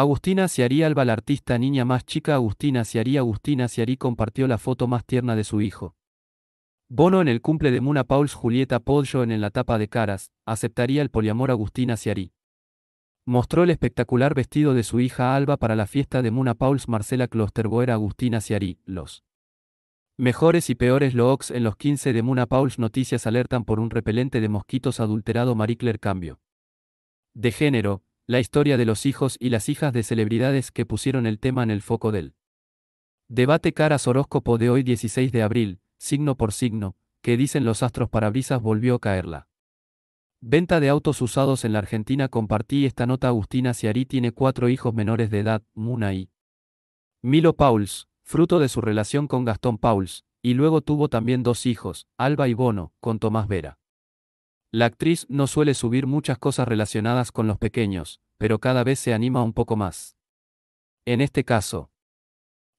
Agustina Ciarí Alba, la artista niña más chica Agustina Ciarí Agustina Ciarí compartió la foto más tierna de su hijo. Bono en el cumple de Muna Pauls Julieta Pollo en, la tapa de Caras, aceptaría el poliamor Agustina Ciarí. Mostró el espectacular vestido de su hija Alba para la fiesta de Muna Pauls Marcela Klosterboer Agustina Ciarí, los mejores y peores looks en los 15 de Muna Pauls Noticias alertan por un repelente de mosquitos adulterado Marie Cambio. De género, la historia de los hijos y las hijas de celebridades que pusieron el tema en el foco del debate caras horóscopo de hoy 16 de abril, signo por signo, que dicen los astros parabrisas volvió a caerla. Venta de autos usados en la Argentina compartí esta nota Agustina Siari tiene cuatro hijos menores de edad, Muna y Milo Pauls, fruto de su relación con Gastón Pauls, y luego tuvo también dos hijos, Alba y Bono, con Tomás Vera. La actriz no suele subir muchas cosas relacionadas con los pequeños, pero cada vez se anima un poco más. En este caso,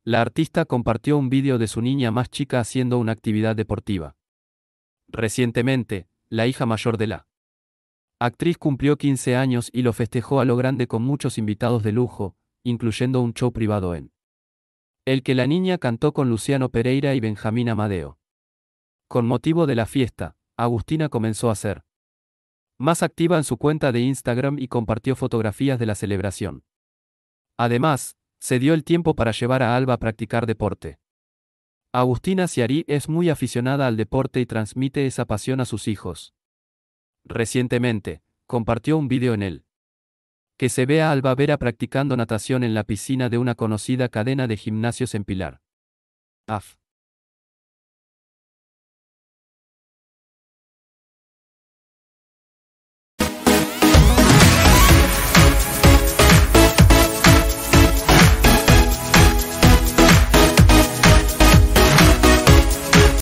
la artista compartió un vídeo de su niña más chica haciendo una actividad deportiva. Recientemente, la hija mayor de la actriz cumplió 15 años y lo festejó a lo grande con muchos invitados de lujo, incluyendo un show privado en el que la niña cantó con Luciano Pereira y Benjamín Amadeo. Con motivo de la fiesta, Agustina comenzó a ser más activa en su cuenta de Instagram y compartió fotografías de la celebración. Además, se dio el tiempo para llevar a Alba a practicar deporte. Agustina Ciari es muy aficionada al deporte y transmite esa pasión a sus hijos. Recientemente, compartió un vídeo en él. Que se ve a Alba Vera practicando natación en la piscina de una conocida cadena de gimnasios en Pilar. AF.